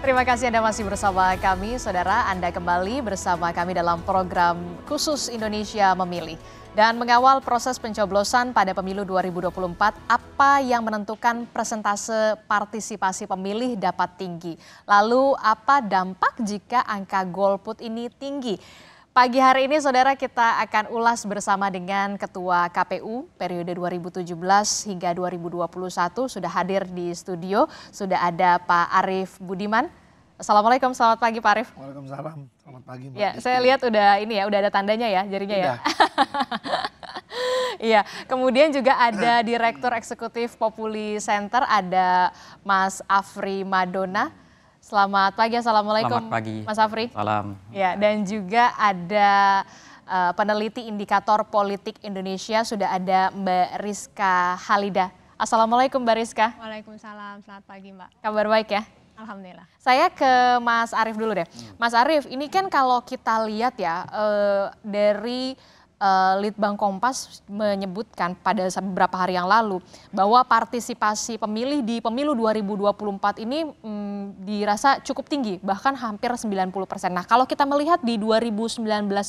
Terima kasih Anda masih bersama kami, Saudara. Anda kembali bersama kami dalam program khusus Indonesia Memilih. Dan mengawal proses pencoblosan pada pemilu 2024, apa yang menentukan persentase partisipasi pemilih dapat tinggi? Lalu apa dampak jika angka golput ini tinggi? Pagi hari ini saudara kita akan ulas bersama dengan Ketua KPU periode 2017 hingga 2021 sudah hadir di studio sudah ada Pak Arief Budiman. Assalamualaikum, selamat pagi Pak Arief. Waalaikumsalam, selamat pagi. Mbak ya, saya lihat udah ini ya, udah ada tandanya ya jarinya ya. udah. ya. Iya, kemudian juga ada Direktur Eksekutif Populi Center ada Mas Afri Madonna. Selamat pagi, Assalamualaikum Selamat pagi. Mas Afri. Salam. Ya, dan juga ada uh, peneliti indikator politik Indonesia, sudah ada Mbak Rizka Halida. Assalamualaikum Mbak Rizka. Waalaikumsalam, selamat pagi Mbak. Kabar baik ya? Alhamdulillah. Saya ke Mas Arief dulu deh. Hmm. Mas Arief, ini kan kalau kita lihat ya, uh, dari Eh, Litbang Kompas menyebutkan pada beberapa hari yang lalu bahwa partisipasi pemilih di pemilu 2024 ini hmm, dirasa cukup tinggi, bahkan hampir 90 persen. Nah, kalau kita melihat di 2019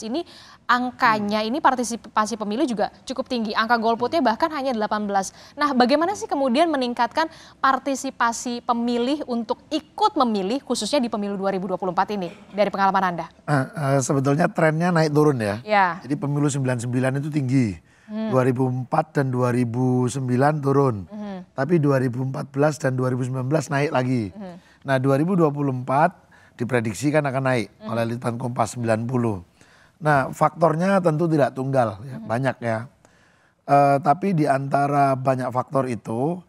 ini angkanya ini partisipasi pemilih juga cukup tinggi, angka golputnya bahkan hanya 18. Nah, bagaimana sih kemudian meningkatkan partisipasi pemilih untuk ikut memilih khususnya di pemilu 2024 ini dari pengalaman Anda? Uh, uh, sebetulnya trennya naik turun ya. ya. Jadi pemilu 99 itu tinggi. Hmm. 2004 dan 2009 turun. Hmm. Tapi 2014 dan 2019 naik lagi. Hmm. Nah, 2024 diprediksikan akan naik hmm. oleh Litbang Kompas 90. Nah, faktornya tentu tidak tunggal, ya, hmm. banyak ya. Uh, tapi di antara banyak faktor itu,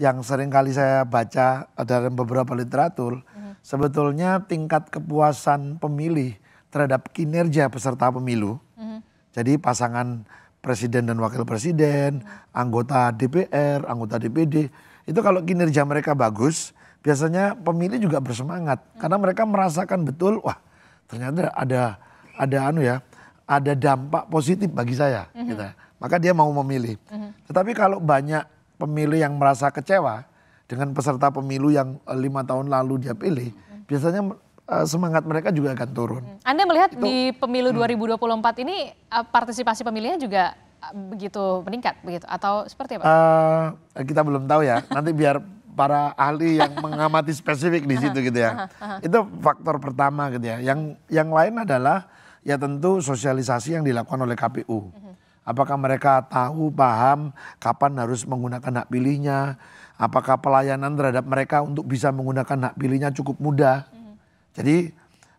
yang sering kali saya baca dari beberapa literatur, hmm. sebetulnya tingkat kepuasan pemilih terhadap kinerja peserta pemilu hmm. Jadi pasangan presiden dan wakil presiden, anggota DPR, anggota DPD, itu kalau kinerja mereka bagus, biasanya pemilih juga bersemangat karena mereka merasakan betul, wah ternyata ada ada anu ya, ada dampak positif bagi saya, gitu. Ya. Maka dia mau memilih. Tetapi kalau banyak pemilih yang merasa kecewa dengan peserta pemilu yang eh, lima tahun lalu dia pilih, biasanya Eh, semangat mereka juga akan turun. Hmm. Anda melihat Itu, di pemilu 2024 hmm. ini eh, partisipasi pemilihnya juga eh, begitu meningkat begitu atau seperti apa? Uh, kita belum tahu ya. Nanti biar para ahli yang mengamati spesifik di situ gitu ya. Itu faktor pertama gitu ya. Yang yang lain adalah ya tentu sosialisasi yang dilakukan oleh KPU. Mhm. Apakah mereka tahu, paham kapan harus menggunakan hak pilihnya? Apakah pelayanan terhadap mereka untuk bisa menggunakan hak pilihnya cukup mudah? Jadi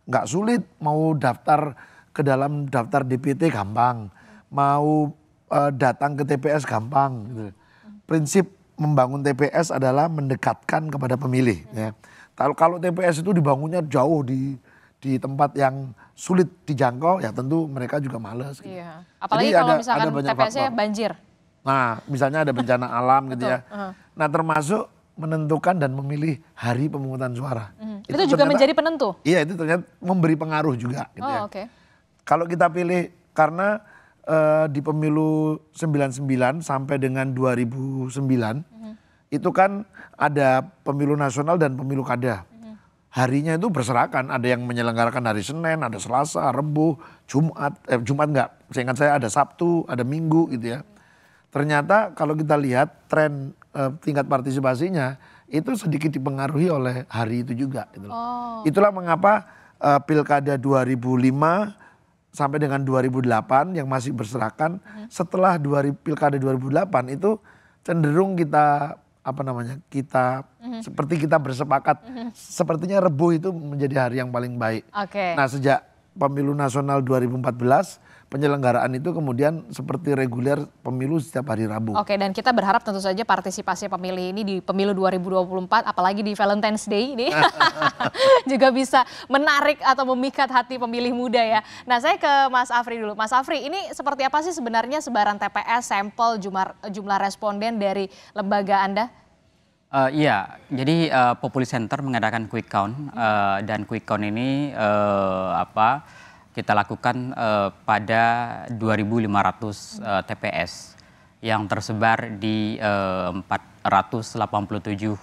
nggak sulit mau daftar ke dalam daftar DPT gampang, mau uh, datang ke TPS gampang. Gitu. Prinsip membangun TPS adalah mendekatkan kepada pemilih. Ya. Kalau TPS itu dibangunnya jauh di di tempat yang sulit dijangkau, ya tentu mereka juga males. Gitu. Iya. Apalagi Jadi kalau ada, misalkan TPS-nya banjir. Nah, misalnya ada bencana alam gitu ya. Uh -huh. Nah, termasuk menentukan dan memilih hari pemungutan suara. Mm. Itu, itu juga menjadi penentu. Iya, itu ternyata memberi pengaruh juga gitu oh, ya. Okay. Kalau kita pilih karena uh, di pemilu 99 sampai dengan 2009 mm. itu kan ada pemilu nasional dan pemilu kada. Mhm. Harinya itu berserakan, ada yang menyelenggarakan hari Senin, ada Selasa, Rebu, Jumat, eh Jumat enggak. saya ingat saya ada Sabtu, ada Minggu gitu ya. Mhm. Ternyata kalau kita lihat tren Eh, tingkat partisipasinya itu sedikit dipengaruhi oleh hari itu juga. Gitu. Oh. Itulah mengapa uh, pilkada 2005 sampai dengan 2008 yang masih berserakan -huh. Mm-hmm. setelah 2000, pilkada 2008 itu cenderung kita apa namanya kita uh mm-hmm. -huh. seperti kita bersepakat uh mm-hmm. -huh. sepertinya rebu itu menjadi hari yang paling baik. Okay. Nah sejak pemilu nasional 2014 penyelenggaraan itu kemudian seperti reguler pemilu setiap hari Rabu. Oke, dan kita berharap tentu saja partisipasi pemilih ini di pemilu 2024 apalagi di Valentine's Day ini juga bisa menarik atau memikat hati pemilih muda ya. Nah, saya ke Mas Afri dulu. Mas Afri, ini seperti apa sih sebenarnya sebaran TPS sampel jumlah jumlah responden dari lembaga Anda? Uh, iya, jadi uh, Populi Center mengadakan quick count uh, dan quick count ini uh, apa kita lakukan uh, pada 2.500 uh, TPS yang tersebar di uh, 487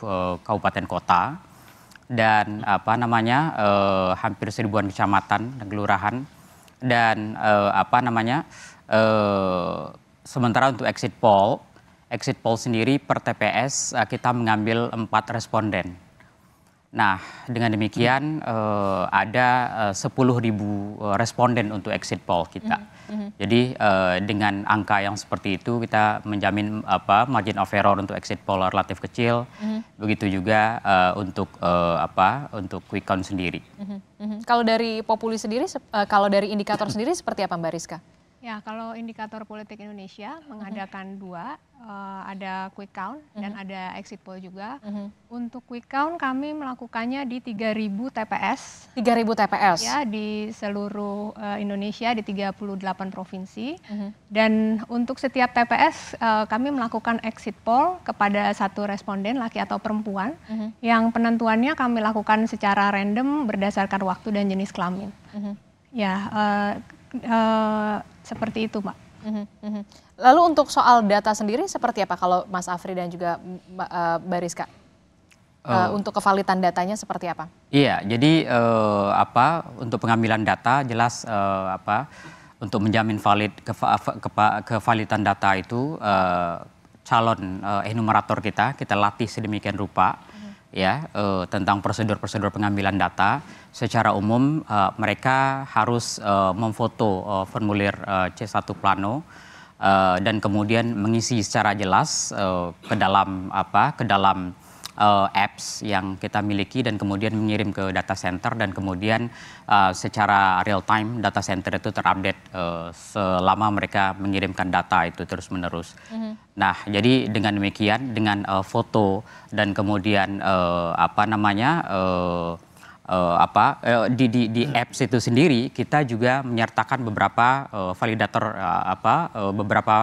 uh, kabupaten kota dan apa namanya uh, hampir seribuan kecamatan dan kelurahan dan uh, apa namanya uh, sementara untuk exit poll exit poll sendiri per TPS uh, kita mengambil empat responden Nah, dengan demikian uh, ada eh, uh, 10.000 eh, responden untuk exit poll kita. Mm -hmm. Jadi uh, dengan angka yang seperti itu kita menjamin apa margin of error untuk exit poll relatif kecil. Mm Begitu juga uh, untuk uh, apa untuk quick count sendiri. Mm Mm Kalau dari populi sendiri, uh, kalau dari indikator sendiri seperti apa Mbak Rizka? Ya, kalau indikator politik Indonesia mm-hmm. mengadakan mm-hmm. dua, uh, ada quick count mm-hmm. dan ada exit poll juga. Mm-hmm. Untuk quick count kami melakukannya di 3.000 TPS. 3.000 TPS? Ya, di seluruh uh, Indonesia di 38 provinsi. Mm-hmm. Dan untuk setiap TPS uh, eh, kami melakukan exit poll kepada satu responden, laki atau perempuan, mm-hmm. yang penentuannya kami lakukan secara random berdasarkan waktu dan jenis kelamin. Mm-hmm. Ya, uh, uh, seperti itu, Mbak. Mhm, mhm. Lalu untuk soal data sendiri seperti apa kalau Mas Afri dan juga uh, eh, Bariska? Uh, eh, uh, untuk kevalitan datanya seperti apa? Iya, jadi uh, apa untuk pengambilan data jelas uh, apa untuk menjamin valid kefa, kevalitan data itu uh, calon uh, enumerator kita kita latih sedemikian rupa. Hmm ya uh, tentang prosedur-prosedur pengambilan data secara umum uh, mereka harus uh, memfoto uh, formulir uh, C1 plano uh, dan kemudian mengisi secara jelas uh, ke dalam apa ke dalam uh, apps yang kita miliki dan kemudian mengirim ke data center dan kemudian uh, secara real time data center itu terupdate uh, selama mereka mengirimkan data itu terus menerus. Mm-hmm. Nah, jadi dengan demikian dengan uh, foto dan kemudian uh, apa namanya uh, uh, apa uh, di, di di apps itu sendiri kita juga menyertakan beberapa uh, validator uh, apa uh, beberapa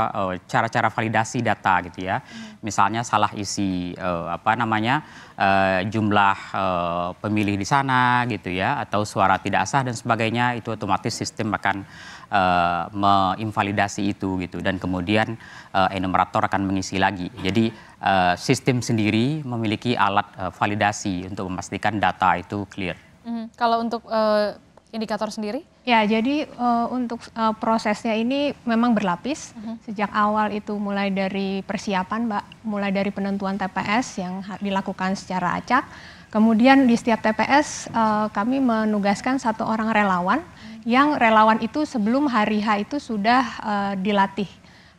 cara-cara uh, validasi data gitu ya. Misalnya salah isi uh, apa namanya uh, jumlah uh, pemilih di sana gitu ya atau suara tidak sah dan sebagainya itu otomatis sistem akan Eh, menginvalidasi itu gitu dan kemudian uh, enumerator akan mengisi lagi. Jadi uh, sistem sendiri memiliki alat uh, validasi untuk memastikan data itu clear. Mm -hmm. Kalau untuk uh, indikator sendiri? Ya, jadi uh, untuk uh, prosesnya ini memang berlapis. Mm-hmm. Sejak awal itu mulai dari persiapan, Mbak, mulai dari penentuan TPS yang dilakukan secara acak. Kemudian di setiap TPS uh, kami menugaskan satu orang relawan yang relawan itu sebelum hari H itu sudah uh, dilatih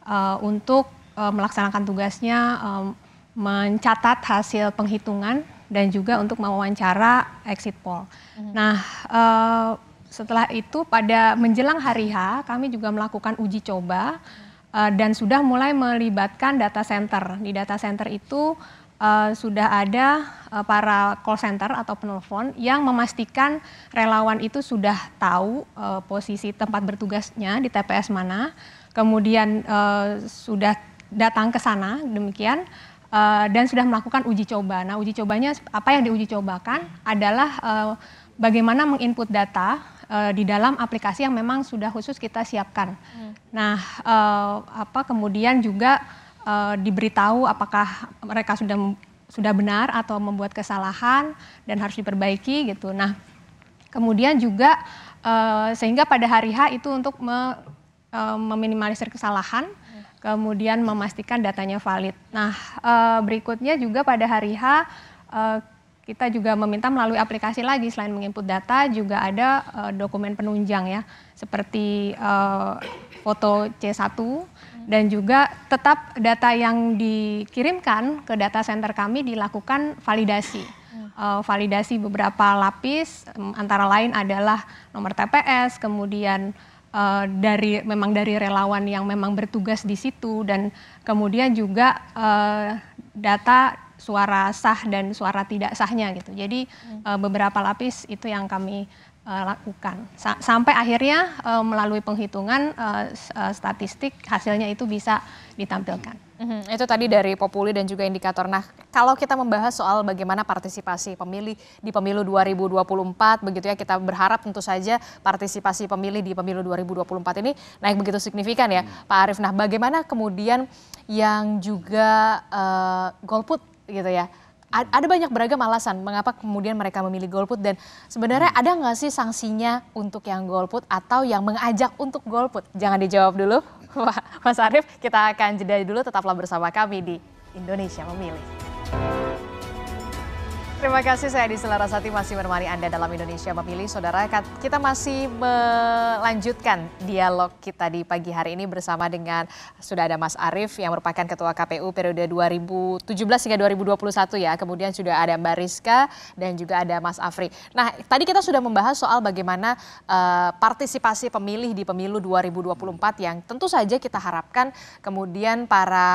uh, untuk uh, melaksanakan tugasnya um, mencatat hasil penghitungan dan juga untuk mewawancara exit poll. Mm-hmm. Nah, uh, setelah itu pada menjelang hari H kami juga melakukan uji coba uh, dan sudah mulai melibatkan data center. Di data center itu uh, sudah ada uh, para call center atau penelpon yang memastikan relawan itu sudah tahu uh, posisi tempat bertugasnya di TPS mana, kemudian uh, sudah datang ke sana demikian uh, dan sudah melakukan uji coba. Nah, uji cobanya apa yang diuji cobakan adalah uh, bagaimana menginput data uh, di dalam aplikasi yang memang sudah khusus kita siapkan. Hmm. Nah, uh, apa kemudian juga uh, diberitahu apakah mereka sudah sudah benar atau membuat kesalahan dan harus diperbaiki gitu. Nah, kemudian juga uh, sehingga pada hari H itu untuk me, uh, meminimalisir kesalahan, kemudian memastikan datanya valid. Nah, uh, berikutnya juga pada hari H uh, kita juga meminta melalui aplikasi lagi selain menginput data juga ada uh, dokumen penunjang ya seperti uh, foto C1 dan juga tetap data yang dikirimkan ke data center kami dilakukan validasi. Hmm. Eh, validasi beberapa lapis antara lain adalah nomor TPS, kemudian eh, dari memang dari relawan yang memang bertugas di situ dan kemudian juga eh, data suara sah dan suara tidak sahnya gitu. Jadi hmm. beberapa lapis itu yang kami Eh, lakukan S sampai akhirnya uh, melalui penghitungan uh, uh, statistik hasilnya itu bisa ditampilkan. Mm -hmm. Itu tadi dari Populi dan juga indikator. Nah, kalau kita membahas soal bagaimana partisipasi pemilih di pemilu 2024 begitu ya kita berharap tentu saja partisipasi pemilih di pemilu 2024 ini naik begitu signifikan ya, mm. Pak Arief. Nah, bagaimana kemudian yang juga uh, golput gitu ya ada banyak beragam alasan mengapa kemudian mereka memilih golput dan sebenarnya hmm. ada nggak sih sanksinya untuk yang golput atau yang mengajak untuk golput? Jangan dijawab dulu, Mas Arief. Kita akan jeda dulu, tetaplah bersama kami di Indonesia Memilih. Terima kasih saya di Selarasati masih menemani Anda dalam Indonesia Memilih. Saudara, kita masih melanjutkan dialog kita di pagi hari ini bersama dengan sudah ada Mas Arief yang merupakan Ketua KPU periode 2017 hingga 2021 ya. Kemudian sudah ada Mbak Rizka dan juga ada Mas Afri. Nah, tadi kita sudah membahas soal bagaimana uh, partisipasi pemilih di pemilu 2024 yang tentu saja kita harapkan kemudian para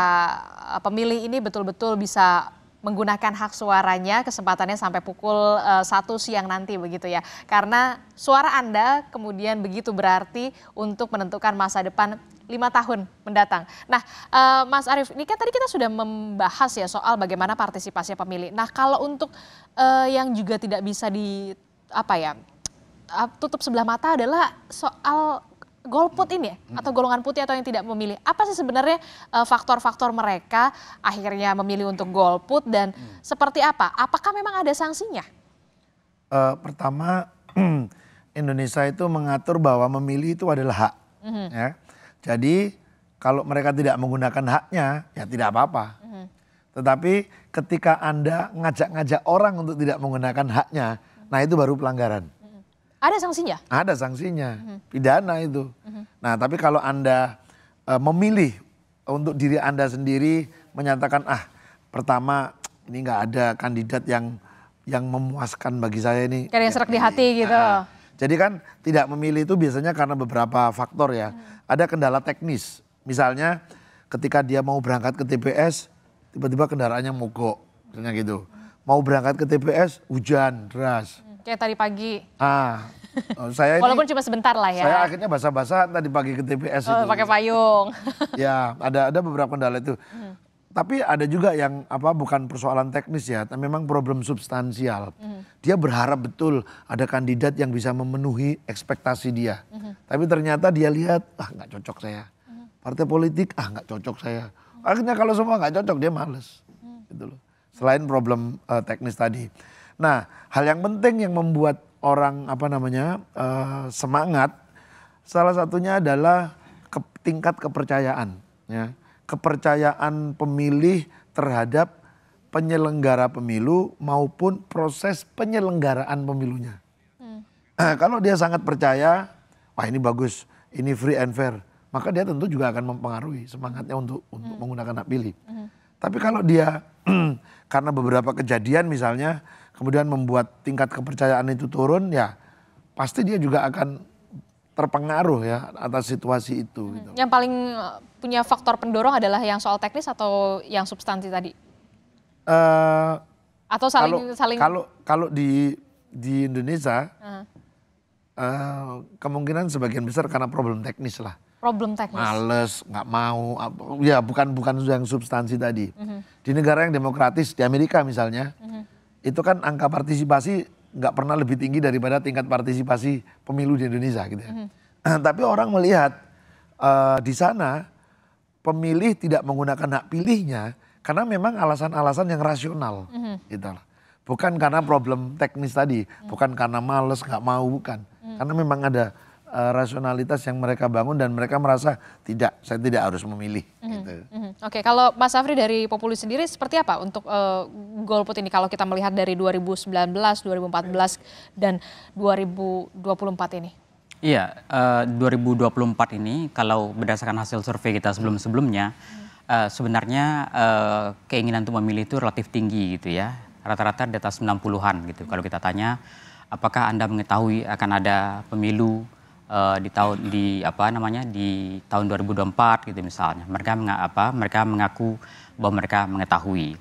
eh, pemilih ini betul-betul bisa menggunakan hak suaranya kesempatannya sampai pukul eh, satu siang nanti begitu ya. Karena suara Anda kemudian begitu berarti untuk menentukan masa depan lima tahun mendatang. Nah, uh, Mas Arief, ini kan tadi kita sudah membahas ya soal bagaimana partisipasi pemilih. Nah, kalau untuk uh, yang juga tidak bisa di apa ya tutup sebelah mata adalah soal golput ini ya? atau golongan putih atau yang tidak memilih. Apa sih sebenarnya eh, faktor-faktor mereka akhirnya memilih untuk golput dan hmm. seperti apa? Apakah memang ada sanksinya? Uh, pertama, Indonesia itu mengatur bahwa memilih itu adalah hak. Hmm. Ya. Jadi kalau mereka tidak menggunakan haknya, ya tidak apa-apa. Hmm. Tetapi ketika Anda ngajak-ngajak orang untuk tidak menggunakan haknya, nah itu baru pelanggaran. Ada sanksinya? Ada sanksinya, mhm. pidana itu. hmm Nah, tapi kalau Anda e, memilih untuk diri Anda sendiri menyatakan ah, pertama ini nggak ada kandidat yang yang memuaskan bagi saya ini. Kayak yang serak di hati iya. gitu. Nah, jadi kan tidak memilih itu biasanya karena beberapa faktor ya. Hmm. Ada kendala teknis. Misalnya ketika dia mau berangkat ke TPS, tiba-tiba kendaraannya mogok, misalnya gitu. Mhm. Mau berangkat ke TPS, hujan deras Kayak tadi pagi. Ah, oh, saya ini, walaupun cuma sebentar lah ya. Saya akhirnya basah-basah tadi pagi ke TPS oh, itu. Pakai payung. ya, ada ada beberapa kendala itu. Hmm. Tapi ada juga yang apa bukan persoalan teknis ya, tapi memang problem substansial. Hmm. Dia berharap betul ada kandidat yang bisa memenuhi ekspektasi dia. Hmm. Tapi ternyata dia lihat ah nggak cocok saya. Hmm. Partai politik ah nggak cocok saya. Akhirnya kalau semua nggak cocok dia males. Hmm. Gitu loh. Selain problem uh, teknis tadi. Nah, hal yang penting yang membuat orang apa namanya uh, semangat salah satunya adalah ke, tingkat kepercayaan, ya. Kepercayaan pemilih terhadap penyelenggara pemilu maupun proses penyelenggaraan pemilunya. Hmm. kalau dia sangat percaya, wah ini bagus, ini free and fair, maka dia tentu juga akan mempengaruhi semangatnya untuk untuk hmm. menggunakan hak pilih. Hmm. Tapi kalau dia karena beberapa kejadian misalnya kemudian membuat tingkat kepercayaan itu turun ya pasti dia juga akan terpengaruh ya atas situasi itu. Hmm. Gitu. Yang paling eh, punya faktor pendorong adalah yang soal teknis atau yang substansi tadi? Uh, atau saling kalau, saling kalau kalau di di Indonesia uh -huh. uh, kemungkinan sebagian besar karena problem teknis lah. Problem teknis. Males, nggak mau, ya bukan bukan yang substansi tadi. Uh mhm. -huh. Di negara yang demokratis di Amerika misalnya. Uh mhm. -huh itu kan angka partisipasi nggak pernah lebih tinggi daripada tingkat partisipasi pemilu di Indonesia gitu ya. Mm. -hmm. tapi orang melihat uh, di sana pemilih tidak menggunakan hak pilihnya karena memang alasan-alasan yang rasional mm-hmm. gitu lah. Bukan karena problem teknis tadi, mm. bukan karena males nggak mau bukan. Mm. Karena memang ada Eh, rasionalitas yang mereka bangun dan mereka merasa tidak saya tidak harus memilih mm-hmm. gitu. Mm-hmm. Oke, okay, kalau Mas Afri dari Populi sendiri seperti apa untuk uh, eh, golput ini kalau kita melihat dari 2019, 2014 dan 2024 ini? Iya, eh, uh, 2024 ini kalau berdasarkan hasil survei kita sebelum-sebelumnya uh, sebenarnya uh, keinginan untuk memilih itu relatif tinggi gitu ya. Rata-rata di atas 90-an gitu. Hmm. Kalau kita tanya apakah Anda mengetahui akan ada pemilu uh, di tahun di apa namanya di tahun 2024 gitu misalnya mereka menga, apa mereka mengaku bahwa mereka mengetahui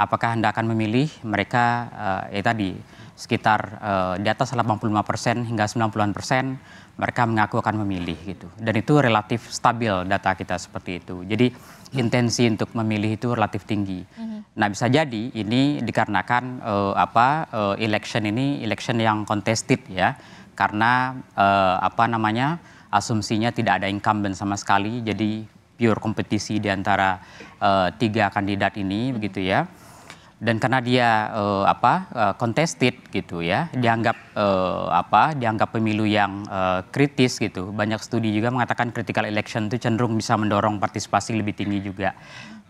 apakah anda akan memilih mereka uh, ya tadi sekitar uh, di atas 85 persen hingga 90 persen mereka mengaku akan memilih gitu dan itu relatif stabil data kita seperti itu jadi intensi untuk memilih itu relatif tinggi. Mm-hmm. Nah bisa jadi ini dikarenakan uh, apa uh, election ini election yang contested ya karena uh, apa namanya asumsinya tidak ada incumbent sama sekali jadi pure kompetisi di antara uh, tiga kandidat ini begitu ya dan karena dia uh, apa uh, contested gitu ya dianggap uh, apa dianggap pemilu yang uh, kritis gitu banyak studi juga mengatakan critical election itu cenderung bisa mendorong partisipasi lebih tinggi juga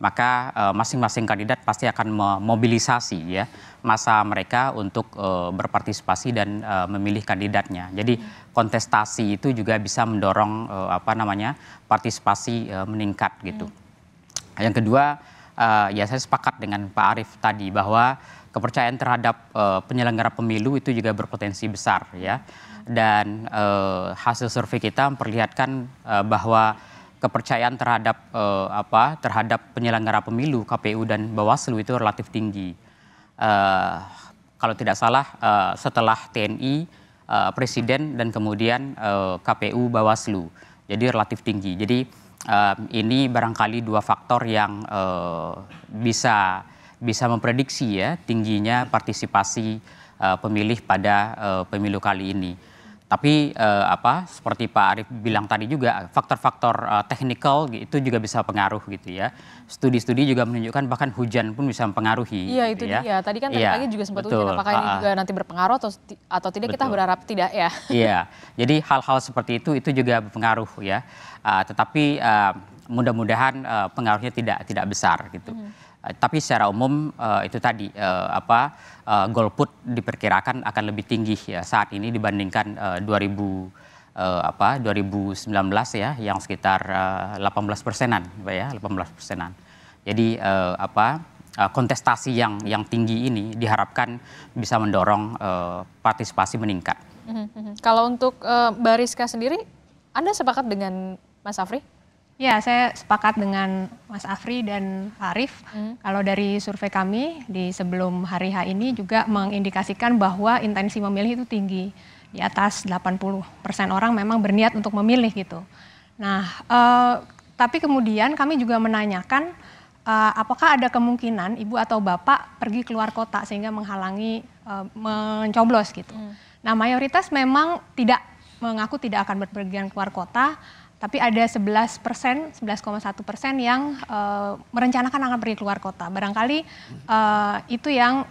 maka eh, masing-masing uh, kandidat pasti akan memobilisasi ya masa mereka untuk uh, berpartisipasi dan uh, memilih kandidatnya. Jadi kontestasi itu juga bisa mendorong uh, apa namanya partisipasi uh, meningkat gitu. Hmm. Yang kedua uh, ya saya sepakat dengan Pak Arief tadi bahwa kepercayaan terhadap uh, penyelenggara pemilu itu juga berpotensi besar ya. Hmm. Dan uh, hasil survei kita memperlihatkan uh, bahwa kepercayaan terhadap uh, apa terhadap penyelenggara pemilu KPU dan Bawaslu itu relatif tinggi. Uh, kalau tidak salah uh, setelah TNI uh, Presiden dan kemudian uh, KPU Bawaslu, jadi relatif tinggi. Jadi ini barangkali dua faktor yang uh, bisa bisa memprediksi ya tingginya partisipasi uh, pemilih pada uh, pemilu kali ini. Tapi uh, apa seperti Pak Arief bilang tadi juga faktor-faktor uh, teknikal itu juga bisa pengaruh gitu ya. Studi-studi juga menunjukkan bahkan hujan pun bisa mempengaruhi. Iya gitu itu ya. dia. Tadi kan tadi ya, pagi juga sempat betul. hujan. Apakah ini juga nanti berpengaruh atau atau tidak betul. kita berharap tidak ya? Iya. Jadi hal-hal seperti itu itu juga berpengaruh ya. Uh, tetapi uh, mudah-mudahan uh, pengaruhnya tidak tidak besar gitu. Hmm. Eh, tapi secara umum uh, itu tadi uh, apa uh, golput diperkirakan akan lebih tinggi ya saat ini dibandingkan uh, 2000 uh, apa 2019 ya yang sekitar uh, 18 persenan ya 18 persenan jadi uh, apa kontestasi yang yang tinggi ini diharapkan bisa mendorong uh, partisipasi meningkat. Mm -hmm. Kalau untuk uh, Bariska sendiri, Anda sepakat dengan Mas Afri? Ya, saya sepakat dengan Mas Afri dan Arif. Hmm. Kalau dari survei kami di sebelum hari H ini juga mengindikasikan bahwa intensi memilih itu tinggi. Di atas 80 persen orang memang berniat untuk memilih gitu. Nah, eh, tapi kemudian kami juga menanyakan eh, apakah ada kemungkinan ibu atau bapak pergi keluar kota sehingga menghalangi eh, mencoblos gitu. Hmm. Nah, mayoritas memang tidak mengaku tidak akan berpergian keluar kota, tapi ada 11 persen, 11,1 persen yang uh, merencanakan akan pergi keluar kota. Barangkali uh, itu yang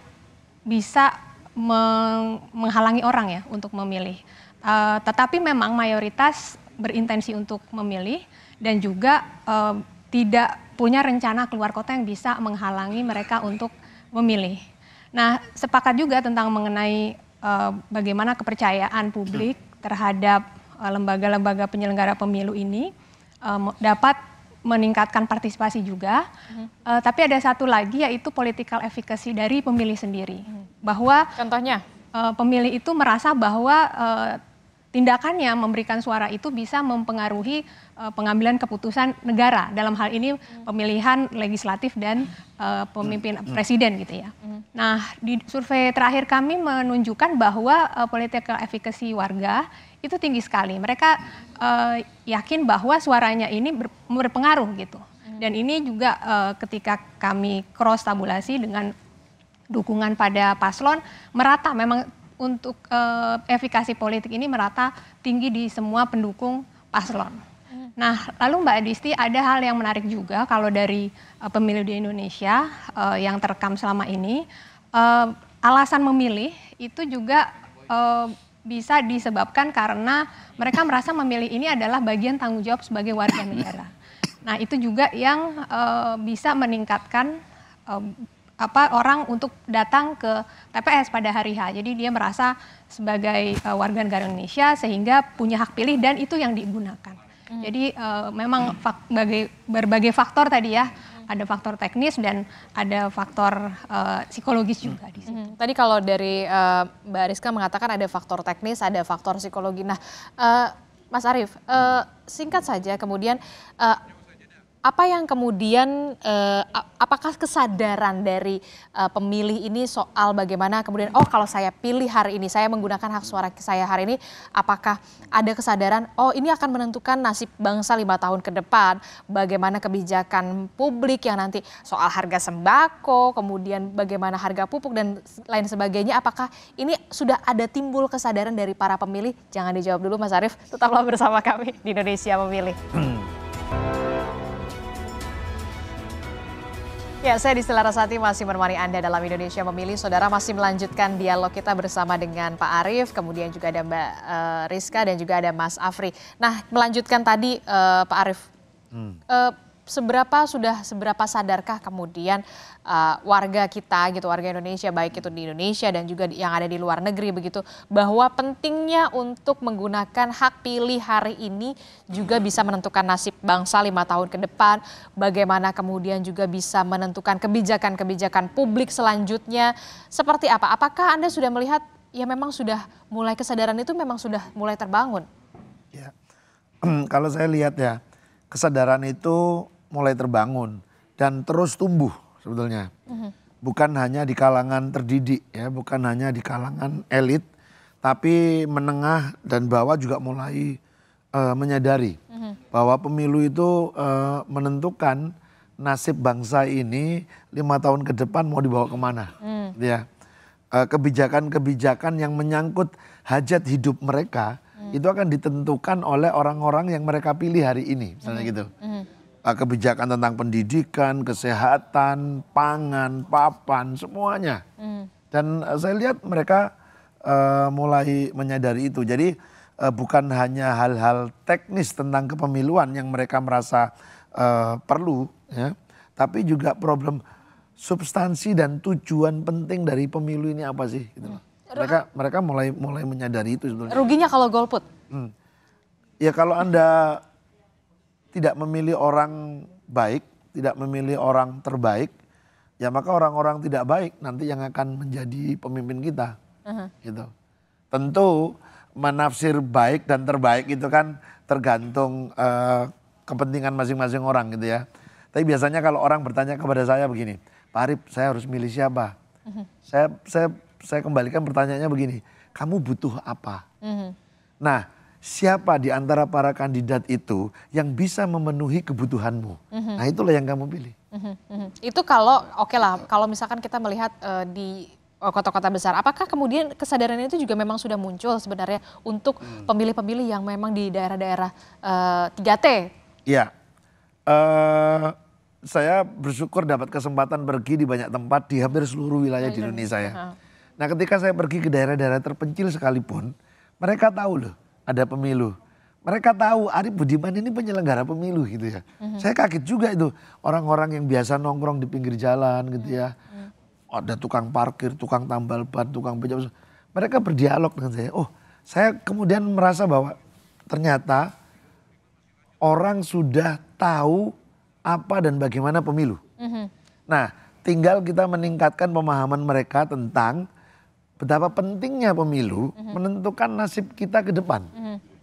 bisa meng menghalangi orang ya untuk memilih. Uh, tetapi memang mayoritas berintensi untuk memilih dan juga uh, tidak punya rencana keluar kota yang bisa menghalangi mereka untuk memilih. Nah, sepakat juga tentang mengenai uh, bagaimana kepercayaan publik terhadap Eh, lembaga-lembaga penyelenggara pemilu ini um, dapat meningkatkan partisipasi juga. Mm-hmm. Uh, tapi ada satu lagi yaitu political efficacy dari pemilih sendiri. mm Bahwa contohnya uh, pemilih itu merasa bahwa uh, tindakannya memberikan suara itu bisa mempengaruhi uh, pengambilan keputusan negara dalam hal ini hmm. pemilihan legislatif dan uh, pemimpin hmm. presiden gitu ya. Hmm. Nah, di survei terakhir kami menunjukkan bahwa uh, political efficacy warga itu tinggi sekali. Mereka uh, yakin bahwa suaranya ini ber, berpengaruh gitu. Hmm. Dan ini juga uh, ketika kami cross tabulasi dengan dukungan pada paslon merata memang untuk uh, efikasi politik ini merata tinggi di semua pendukung paslon. Hmm. Nah, lalu Mbak Adisti ada hal yang menarik juga kalau dari uh, pemilu di Indonesia uh, yang terekam selama ini uh, alasan memilih itu juga uh, bisa disebabkan karena mereka merasa memilih ini adalah bagian tanggung jawab sebagai warga negara. Nah, itu juga yang uh, bisa meningkatkan um, apa orang untuk datang ke TPS pada hari H. Jadi dia merasa sebagai uh, warga negara Indonesia sehingga punya hak pilih dan itu yang digunakan. Hmm. Jadi uh, memang fak, bagai, berbagai faktor tadi ya ada faktor teknis dan ada faktor uh, psikologis juga hmm. di sini. Mm-hmm. Tadi kalau dari uh, Mbak Ariska mengatakan ada faktor teknis, ada faktor psikologi. Nah, uh, Mas Arief, uh, singkat saja kemudian uh, apa yang kemudian, eh, apakah kesadaran dari eh, pemilih ini soal bagaimana kemudian, oh kalau saya pilih hari ini, saya menggunakan hak suara saya hari ini, apakah ada kesadaran, oh ini akan menentukan nasib bangsa lima tahun ke depan, bagaimana kebijakan publik yang nanti soal harga sembako, kemudian bagaimana harga pupuk dan lain sebagainya, apakah ini sudah ada timbul kesadaran dari para pemilih? Jangan dijawab dulu Mas Arief, tetaplah bersama kami di Indonesia Memilih. Hmm. Ya, saya di Larasati masih menemani Anda dalam Indonesia Memilih. Saudara masih melanjutkan dialog kita bersama dengan Pak Arief, kemudian juga ada Mbak uh, Rizka dan juga ada Mas Afri. Nah, melanjutkan tadi uh, Pak Arief, hmm. uh, seberapa sudah seberapa sadarkah kemudian uh, warga kita gitu warga Indonesia baik itu di Indonesia dan juga yang ada di luar negeri begitu bahwa pentingnya untuk menggunakan hak pilih hari ini juga bisa menentukan nasib bangsa lima tahun ke depan bagaimana kemudian juga bisa menentukan kebijakan-kebijakan publik selanjutnya seperti apa apakah anda sudah melihat ya memang sudah mulai kesadaran itu memang sudah mulai terbangun ya kalau saya lihat ya kesadaran itu mulai terbangun dan terus tumbuh sebetulnya. Mm -hmm. Bukan hanya di kalangan terdidik ya, bukan hanya di kalangan elit, tapi menengah dan bawah juga mulai uh, menyadari mm -hmm. bahwa pemilu itu uh, menentukan nasib bangsa ini lima tahun ke depan mau dibawa kemana, mm. ya. Eh, kebijakan-kebijakan yang menyangkut hajat hidup mereka hmm. itu akan ditentukan oleh orang-orang yang mereka pilih hari ini, misalnya hmm. gitu. Hmm. Ah, kebijakan tentang pendidikan, kesehatan, pangan, papan, semuanya. Mm. Dan eh, saya lihat mereka uh, mulai menyadari itu. Jadi uh, bukan hanya hal-hal teknis tentang kepemiluan yang mereka merasa uh, perlu, ya, tapi juga problem substansi dan tujuan penting dari pemilu ini apa sih? Gitu loh. Hmm. Mereka mereka mulai mulai menyadari itu sebenarnya. Ruginya kalau golput? Hmm. Ya kalau anda tidak memilih orang baik, tidak memilih orang terbaik, ya maka orang-orang tidak baik nanti yang akan menjadi pemimpin kita. Uh -huh. Gitu. Tentu menafsir baik dan terbaik itu kan tergantung uh, kepentingan masing-masing orang gitu ya. Tapi biasanya kalau orang bertanya kepada saya begini, Pak Arif saya harus milih siapa? Uh mhm. -huh. Saya saya saya kembalikan pertanyaannya begini, kamu butuh apa? Uh mhm. -huh. Nah siapa di antara para kandidat itu yang bisa memenuhi kebutuhanmu. Mm -hmm. Nah itulah yang kamu pilih. Mm -hmm. Itu kalau oke okay lah, kalau misalkan kita melihat uh, di eh, kota-kota besar, apakah kemudian kesadaran itu juga memang sudah muncul sebenarnya untuk hmm. pemilih-pemilih yang memang di daerah-daerah uh, eh, 3T? Iya, uh, saya bersyukur dapat kesempatan pergi di banyak tempat di hampir seluruh wilayah di Indonesia ya. Nah ketika saya pergi ke daerah-daerah terpencil sekalipun, mereka tahu loh ada pemilu. Mereka tahu Arief Budiman ini penyelenggara pemilu gitu ya. Mm-hmm. Saya kaget juga itu orang-orang yang biasa nongkrong di pinggir jalan gitu ya. Mm-hmm. Ada tukang parkir, tukang tambal ban, tukang pejabat. Mereka berdialog dengan saya. Oh, saya kemudian merasa bahwa ternyata orang sudah tahu apa dan bagaimana pemilu. Mm-hmm. Nah, tinggal kita meningkatkan pemahaman mereka tentang betapa pentingnya pemilu mm-hmm. menentukan nasib kita ke depan. mm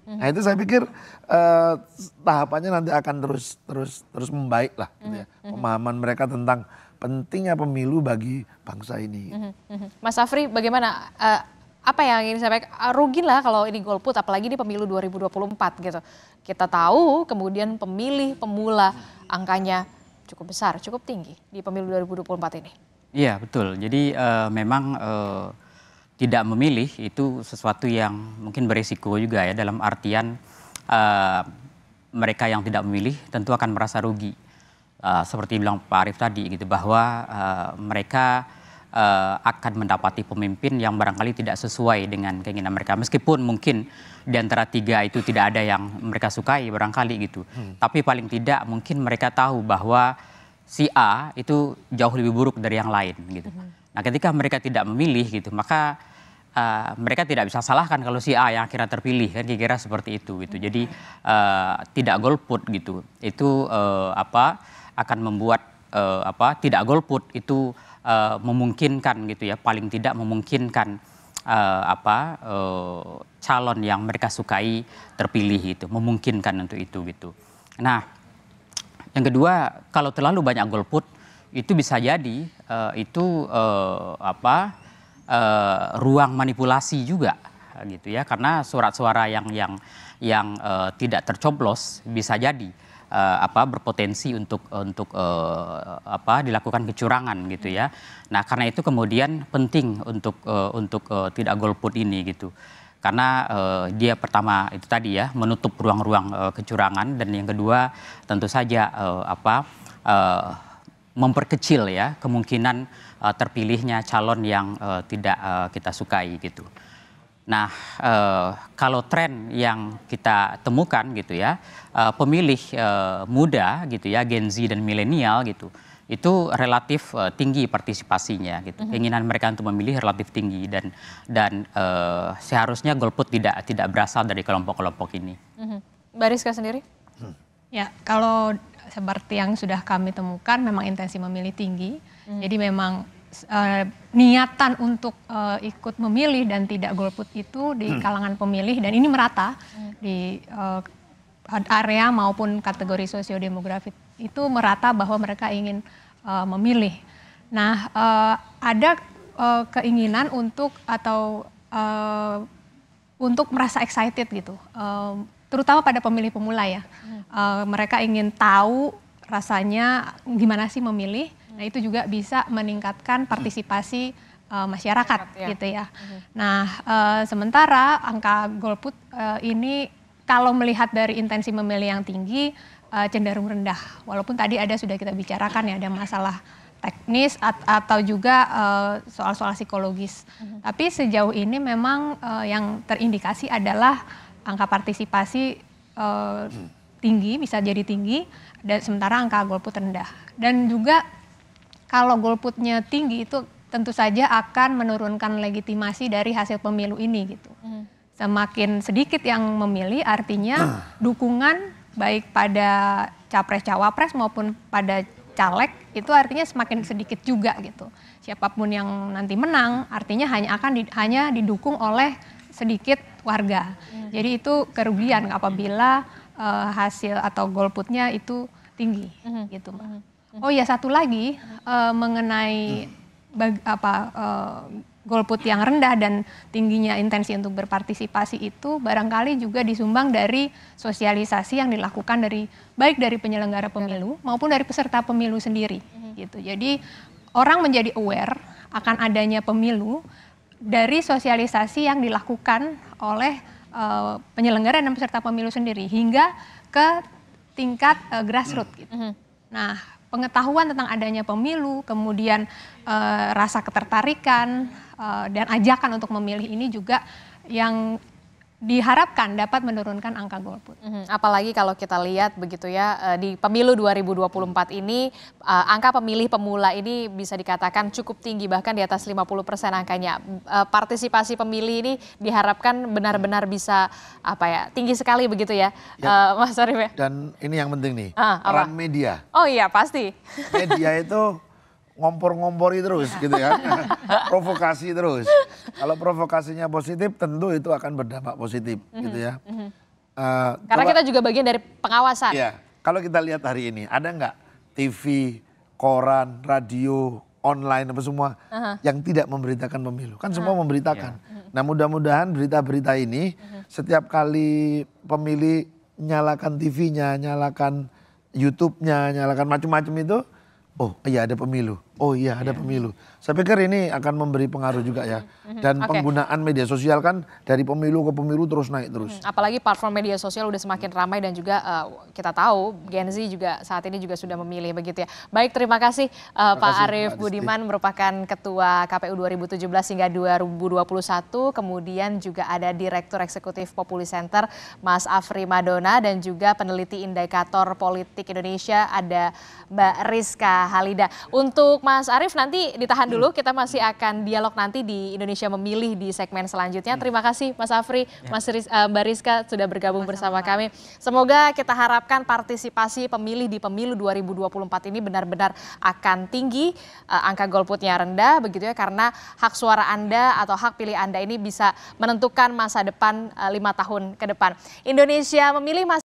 Mm-hmm. Nah itu saya pikir uh, tahapannya nanti akan terus terus terus membaik lah, gitu ya. Mm-hmm. pemahaman mereka tentang pentingnya pemilu bagi bangsa ini. Mm-hmm. Mas Afri, bagaimana uh, apa yang ingin saya sampaikan? Eh, rugi lah kalau ini golput, apalagi di pemilu 2024 gitu. Kita tahu kemudian pemilih pemula angkanya cukup besar, cukup tinggi di pemilu 2024 ini. Iya betul. Jadi uh, memang uh, tidak memilih itu sesuatu yang mungkin berisiko juga ya dalam artian uh, mereka yang tidak memilih tentu akan merasa rugi. Uh, seperti bilang Pak Arief tadi gitu bahwa uh, mereka uh, akan mendapati pemimpin yang barangkali tidak sesuai dengan keinginan mereka. Meskipun mungkin di antara tiga itu tidak ada yang mereka sukai barangkali gitu. Hmm. Tapi paling tidak mungkin mereka tahu bahwa si A itu jauh lebih buruk dari yang lain gitu. Hmm. Nah, ketika mereka tidak memilih gitu, maka uh, mereka tidak bisa salahkan kalau si A yang akhirnya terpilih kan kira-kira seperti itu gitu. Jadi uh, tidak golput gitu. Itu uh, apa akan membuat uh, apa tidak golput itu uh, memungkinkan gitu ya, paling tidak memungkinkan uh, apa uh, calon yang mereka sukai terpilih itu, memungkinkan untuk itu gitu. Nah, yang kedua, kalau terlalu banyak golput itu bisa jadi uh, itu uh, apa uh, ruang manipulasi juga gitu ya karena surat suara yang yang yang uh, tidak tercoblos bisa jadi uh, apa berpotensi untuk untuk uh, apa dilakukan kecurangan gitu ya. Nah, karena itu kemudian penting untuk uh, untuk uh, tidak golput ini gitu. Karena uh, dia pertama itu tadi ya menutup ruang-ruang uh, kecurangan dan yang kedua tentu saja uh, apa uh, memperkecil ya kemungkinan uh, terpilihnya calon yang uh, tidak uh, kita sukai gitu. Nah, uh, kalau tren yang kita temukan gitu ya, uh, pemilih uh, muda gitu ya, Gen Z dan milenial gitu, itu relatif uh, tinggi partisipasinya gitu. Mhm. Keinginan mereka untuk memilih relatif tinggi dan dan uh, seharusnya golput tidak tidak berasal dari kelompok-kelompok ini. Mm -hmm. sendiri? Ya, kalau seperti yang sudah kami temukan memang intensi memilih tinggi. Hmm. Jadi memang uh, niatan untuk uh, ikut memilih dan tidak golput itu di hmm. kalangan pemilih dan ini merata hmm. di uh, area maupun kategori sosiodemografi itu merata bahwa mereka ingin uh, memilih. Nah, uh, ada uh, keinginan untuk atau uh, untuk merasa excited gitu, uh, terutama pada pemilih pemula ya. Hmm. Uh, mereka ingin tahu rasanya gimana sih memilih. Hmm. Nah itu juga bisa meningkatkan partisipasi uh, masyarakat ya. gitu ya. Hmm. Nah uh, sementara angka golput uh, ini kalau melihat dari intensi memilih yang tinggi uh, cenderung rendah. Walaupun tadi ada sudah kita bicarakan ya ada masalah teknis at atau juga soal-soal uh, psikologis. -hmm. Tapi sejauh ini memang uh, yang terindikasi adalah angka partisipasi uh, tinggi bisa jadi tinggi dan sementara angka golput rendah dan juga kalau golputnya tinggi itu tentu saja akan menurunkan legitimasi dari hasil pemilu ini gitu hmm. semakin sedikit yang memilih artinya dukungan baik pada capres cawapres maupun pada caleg itu artinya semakin sedikit juga gitu. Siapapun yang nanti menang artinya hanya akan di, hanya didukung oleh sedikit warga. Hmm. Jadi itu kerugian apabila uh, hasil atau golputnya itu tinggi hmm. gitu mbak. Hmm. Oh ya satu lagi uh, mengenai bag, apa uh, golput yang rendah dan tingginya intensi untuk berpartisipasi itu barangkali juga disumbang dari sosialisasi yang dilakukan dari baik dari penyelenggara pemilu maupun dari peserta pemilu sendiri mm-hmm. gitu. Jadi orang menjadi aware akan adanya pemilu dari sosialisasi yang dilakukan oleh uh, penyelenggara dan peserta pemilu sendiri hingga ke tingkat uh, grassroots. Gitu. Mm-hmm. Nah, pengetahuan tentang adanya pemilu, kemudian uh, rasa ketertarikan uh, dan ajakan untuk memilih ini juga yang diharapkan dapat menurunkan angka golput. Mm-hmm. Apalagi kalau kita lihat begitu ya eh, di pemilu 2024 ini eh, angka pemilih pemula ini bisa dikatakan cukup tinggi bahkan di atas 50 persen angkanya. Eh, partisipasi pemilih ini diharapkan benar-benar bisa apa ya tinggi sekali begitu ya, ya. Mas Arif ya? Dan ini yang penting nih ah, peran media. Oh iya pasti. Media itu ngompor-ngompori terus gitu ya, Provokasi terus. Kalau provokasinya positif tentu itu akan berdampak positif mm -hmm. gitu ya. Mm -hmm. uh, Karena kalau, kita juga bagian dari pengawasan. Iya. Kalau kita lihat hari ini ada nggak TV, koran, radio, online apa semua uh-huh. yang tidak memberitakan pemilu. Kan uh-huh. semua memberitakan. Yeah. Mm-hmm. Nah mudah-mudahan berita-berita ini uh-huh. setiap kali pemilih nyalakan TV-nya, nyalakan YouTube-nya, nyalakan macam-macam itu, oh iya ada pemilu. Oh iya ada iya. pemilu. Saya pikir ini akan memberi pengaruh juga ya. Mm-hmm. Dan okay. penggunaan media sosial kan dari pemilu ke pemilu terus naik terus. Mm-hmm. Apalagi platform media sosial udah semakin mm-hmm. ramai dan juga uh, kita tahu Gen Z juga saat ini juga sudah memilih begitu ya. Baik terima kasih uh, terima Pak Arief Budiman merupakan Ketua KPU 2017 hingga 2021. Kemudian juga ada Direktur Eksekutif Populi Center Mas Afri Madona dan juga peneliti indikator politik Indonesia ada Mbak Rizka Halida. Untuk Mas Arief nanti ditahan dulu, hmm. kita masih akan dialog nanti di Indonesia Memilih di segmen selanjutnya. Hmm. Terima kasih Mas Afri, ya. Mas Riz, uh, Mbak Rizka sudah bergabung bersama kami. Semoga kita harapkan partisipasi pemilih di pemilu 2024 ini benar-benar akan tinggi, uh, angka golputnya rendah begitu ya karena hak suara Anda atau hak pilih Anda ini bisa menentukan masa depan eh, lima 5 tahun ke depan. Indonesia Memilih Mas.